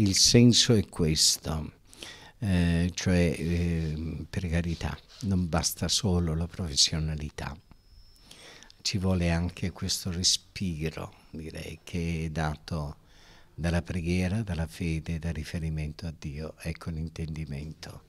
il senso è questo, eh, cioè eh, per carità non basta solo la professionalità, ci vuole anche questo respiro direi che è dato dalla preghiera, dalla fede, dal riferimento a Dio, ecco l'intendimento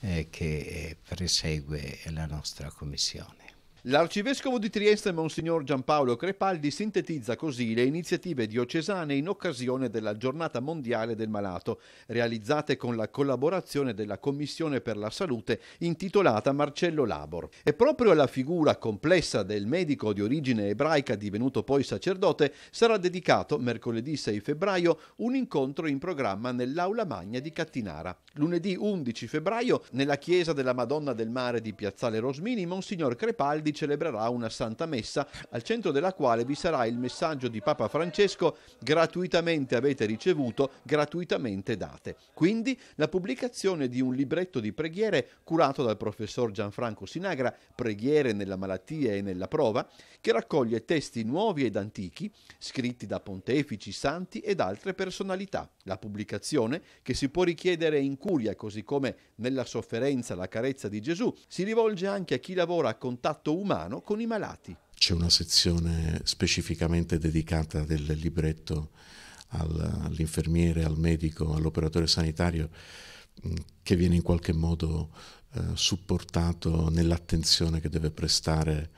eh, che eh, presegue la nostra commissione. L'arcivescovo di Trieste, Monsignor Giampaolo Crepaldi, sintetizza così le iniziative diocesane in occasione della Giornata Mondiale del Malato, realizzate con la collaborazione della Commissione per la Salute intitolata Marcello Labor. E proprio alla figura complessa del medico di origine ebraica divenuto poi sacerdote sarà dedicato mercoledì 6 febbraio un incontro in programma nell'Aula Magna di Cattinara. Lunedì 11 febbraio, nella chiesa della Madonna del Mare di Piazzale Rosmini, Monsignor Crepaldi venerdì celebrerà una Santa Messa al centro della quale vi sarà il messaggio di Papa Francesco gratuitamente avete ricevuto, gratuitamente date. Quindi la pubblicazione di un libretto di preghiere curato dal professor Gianfranco Sinagra, Preghiere nella malattia e nella prova, che raccoglie testi nuovi ed antichi scritti da pontefici, santi ed altre personalità. La pubblicazione, che si può richiedere in curia così come nella sofferenza la carezza di Gesù, si rivolge anche a chi lavora a contatto umano con i malati. C'è una sezione specificamente dedicata del libretto all'infermiere, al medico, all'operatore sanitario mm, che viene in qualche modo eh, supportato nell'attenzione che deve prestare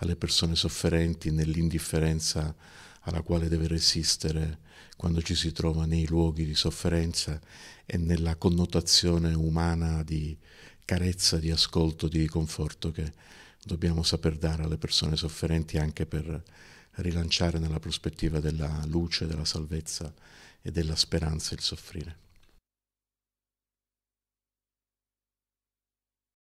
alle persone sofferenti, nell'indifferenza alla quale deve resistere quando ci si trova nei luoghi di sofferenza e nella connotazione umana di carezza, di ascolto, di conforto che dobbiamo saper dare alle persone sofferenti anche per rilanciare nella prospettiva della luce, della salvezza e della speranza il soffrire.